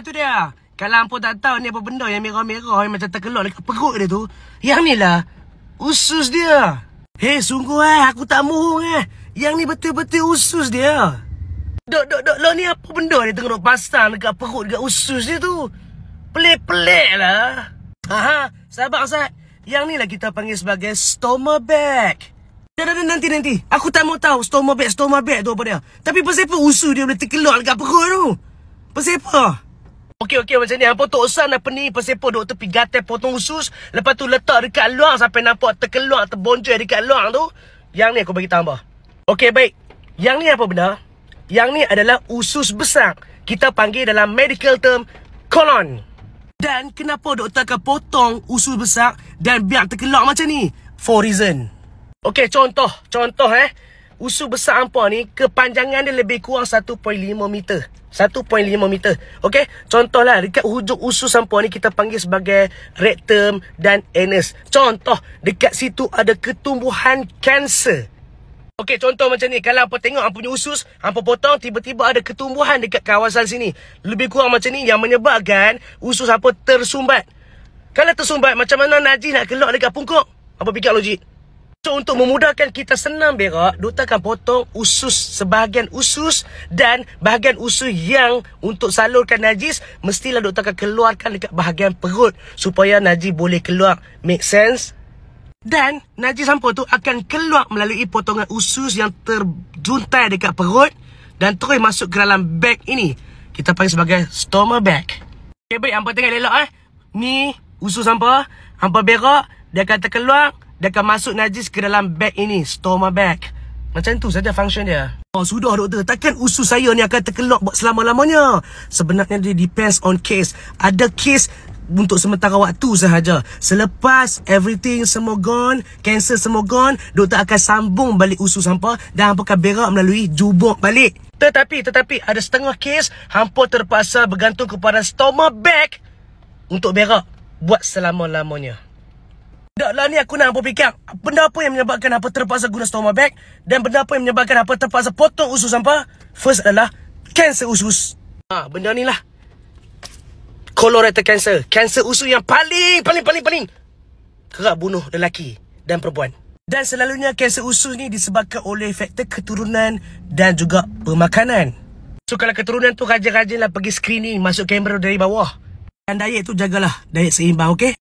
lah tu dia. Kalau ampun tak tahu ni apa benda yang merah-merah yang macam terkelok dekat perut dia tu. Yang ni lah usus dia. Hei sungguh eh aku tak mohong eh. Yang ni betul-betul usus dia. Dok dok dok lo ni apa benda ni tengok duk pasang dekat perut dekat usus dia tu. Pelik-pelik lah. Aha, sabar Ustaz. Yang ni lah kita panggil sebagai stoma bag. Dah, nanti, nanti. Aku tak mau tahu stoma bag, stoma bag tu apa dia. Tapi pasal apa usus dia boleh terkeluar dekat perut tu? Pasal apa? Okey okey macam ni. Apa tok san apa ni? Pasepo doktor pi gatal potong usus, lepas tu letak dekat luar sampai nampak terkeluar terbonjol dekat luar tu. Yang ni aku bagi tambah. Okey baik. Yang ni apa benda? Yang ni adalah usus besar. Kita panggil dalam medical term colon. Dan kenapa doktor akan potong usus besar dan biar terkeluar macam ni? For reason. Okey contoh, contoh eh. Usus besar ampua ni Kepanjangan dia lebih kurang 1.5 meter 1.5 meter Okay Contohlah Dekat hujung usus sampah ni Kita panggil sebagai Rectum dan anus Contoh Dekat situ ada ketumbuhan kanser Okey, contoh macam ni. Kalau apa tengok apa punya usus, apa potong, tiba-tiba ada ketumbuhan dekat kawasan sini. Lebih kurang macam ni yang menyebabkan usus apa tersumbat. Kalau tersumbat, macam mana Najis nak keluar dekat pungkuk? Apa fikir logik? So untuk memudahkan kita senam berak, doktor akan potong usus sebahagian usus dan bahagian usus yang untuk salurkan najis mestilah doktor akan keluarkan dekat bahagian perut supaya najis boleh keluar. Make sense? Dan najis sampo tu akan keluar melalui potongan usus yang terjuntai dekat perut dan terus masuk ke dalam bag ini. Kita panggil sebagai stoma bag. Okay, baik, hampa tengok elok eh. Ni usus hampa, hampa berak, dia kata keluar dia akan masuk najis ke dalam bag ini stoma bag macam tu saja function dia oh sudah doktor takkan usus saya ni akan terkelok buat selama-lamanya sebenarnya dia depends on case ada case untuk sementara waktu sahaja Selepas everything semua gone Cancer semua gone Doktor akan sambung balik usus hampa Dan hampa akan berak melalui jubuk balik Tetapi, tetapi ada setengah case Hampa terpaksa bergantung kepada stoma bag Untuk berak Buat selama-lamanya Dahlah ni aku nak apa fikir Benda apa yang menyebabkan apa terpaksa guna stoma bag Dan benda apa yang menyebabkan apa terpaksa potong usus sampah First adalah Cancer usus Ha benda ni lah Colorectal cancer Cancer usus yang paling paling paling paling Kerap bunuh lelaki dan perempuan Dan selalunya kanser usus ni disebabkan oleh faktor keturunan dan juga pemakanan So kalau keturunan tu rajin lah pergi screening masuk kamera dari bawah Dan diet tu jagalah diet seimbang okey